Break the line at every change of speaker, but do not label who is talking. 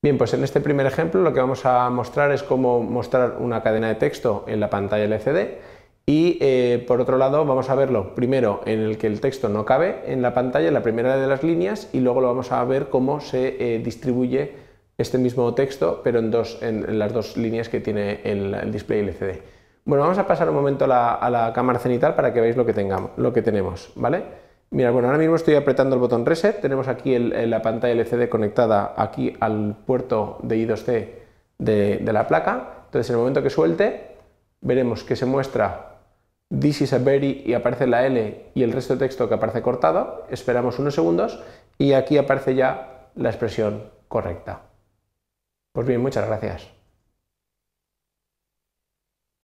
Bien, pues en este primer ejemplo lo que vamos a mostrar es cómo mostrar una cadena de texto en la pantalla LCD y eh, por otro lado vamos a verlo primero en el que el texto no cabe en la pantalla, en la primera de las líneas y luego lo vamos a ver cómo se eh, distribuye este mismo texto pero en, las dos líneas que tiene el, display LCD. Bueno, vamos a pasar un momento a la, a la cámara cenital para que veáis lo que, tengamos, lo que tenemos, ¿vale? Mira, bueno, ahora mismo estoy apretando el botón reset, tenemos aquí la pantalla LCD conectada aquí al puerto de I2C de, de, la placa, entonces en el momento que suelte veremos que se muestra This is a very y aparece la L y el resto de texto que aparece cortado, esperamos unos segundos y aquí aparece ya la expresión correcta. Pues bien, muchas gracias.